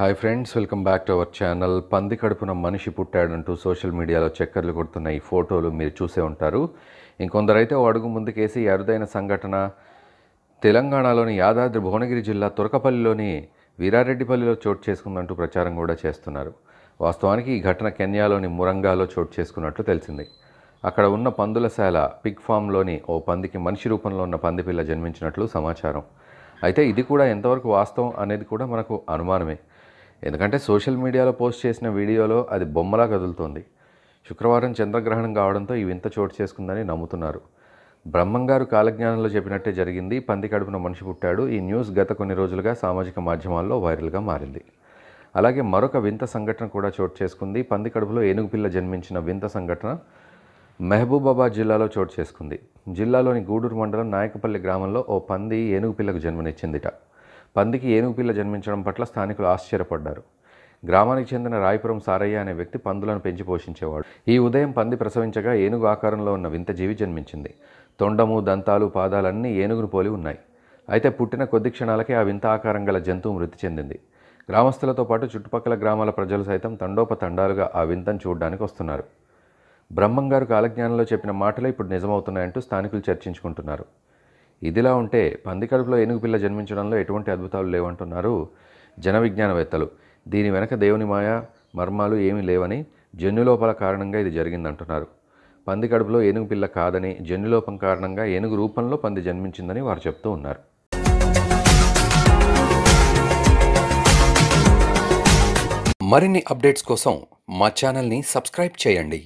hi friends welcome back to our channel పంది కడుపున మనిషి పుట్టాడంటూ సోషల్ మీడియాలో చక్కర్లు కొడుతున్న ఈ ఫోటోలు మీరు చూసే ఉంటారు ఇంకొందరైతే ఓ అడుగు ముందుకేసి అరుదైన సంఘటన తెలంగాణలోని యాదాద్రి భువనగిరి జిల్లా తురకపల్లిలోని వీరారెడ్డిపల్లిలో చోటు చేసుకుందంటూ ప్రచారం కూడా చేస్తున్నారు వాస్తవానికి ఈ ఘటన కెన్యాలోని మురంగాలో చోటు చేసుకున్నట్లు తెలిసింది అక్కడ ఉన్న పందులశాల పిగ్ ఫామ్లోని ఓ పందికి మనిషి రూపంలో ఉన్న పందిపిల్ల జన్మించినట్లు సమాచారం అయితే ఇది కూడా ఎంతవరకు వాస్తవం అనేది కూడా మనకు అనుమానమే ఎందుకంటే సోషల్ మీడియాలో పోస్ట్ చేసిన వీడియోలో అది బొమ్మలా కదులుతోంది శుక్రవారం చంద్రగ్రహణం కావడంతో ఈ వింత చోటు చేసుకుందని నమ్ముతున్నారు బ్రహ్మంగారు కాలజ్ఞానంలో చెప్పినట్టే జరిగింది పంది కడుపున మనిషి పుట్టాడు ఈ న్యూస్ గత కొన్ని రోజులుగా సామాజిక మాధ్యమాల్లో వైరల్గా మారింది అలాగే మరొక వింత సంఘటన కూడా చోటు చేసుకుంది పంది కడుపులో ఏనుగుపిల్ల జన్మించిన వింత సంఘటన మహబూబాబాద్ జిల్లాలో చోటు చేసుకుంది జిల్లాలోని గూడూరు మండలం నాయకపల్లి గ్రామంలో ఓ పంది ఏనుగు పిల్లకు జన్మనిచ్చిందిట పందికి ఏనుగు పిల్ల జన్మించడం పట్ల స్థానికులు ఆశ్చర్యపడ్డారు గ్రామానికి చెందిన రాయపురం సారయ్య అనే వ్యక్తి పందులను పెంచి పోషించేవాడు ఈ ఉదయం పంది ప్రసవించగా ఏనుగు ఆకారంలో ఉన్న వింత జీవి జన్మించింది తొండము దంతాలు పాదాలన్నీ ఏనుగును పోలి ఉన్నాయి అయితే పుట్టిన కొద్ది క్షణాలకే ఆ వింత ఆకారం గల జంతువు మృతి చెందింది గ్రామస్తులతో పాటు చుట్టుపక్కల గ్రామాల ప్రజలు సైతం తండోపతండాలుగా ఆ వింతను చూడడానికి వస్తున్నారు బ్రహ్మంగారు కాలజ్ఞానంలో చెప్పిన మాటలు ఇప్పుడు నిజమవుతున్నాయంటూ స్థానికులు చర్చించుకుంటున్నారు ఇదిలా ఉంటే పంది కడుపులో ఏనుగు పిల్ల జన్మించడంలో ఎటువంటి అద్భుతాలు లేవంటున్నారు జన విజ్ఞానవేత్తలు దీని వెనక దేవుని మాయ మర్మాలు ఏమీ లేవని జన్యులోపాల కారణంగా ఇది జరిగిందంటున్నారు పంది కడుపులో ఏనుగు పిల్ల కాదని జన్యులోపం కారణంగా ఏనుగు రూపంలో పంది జన్మించిందని వారు చెప్తూ ఉన్నారు మరిన్ని అప్డేట్స్ కోసం మా ఛానల్ని సబ్స్క్రైబ్ చేయండి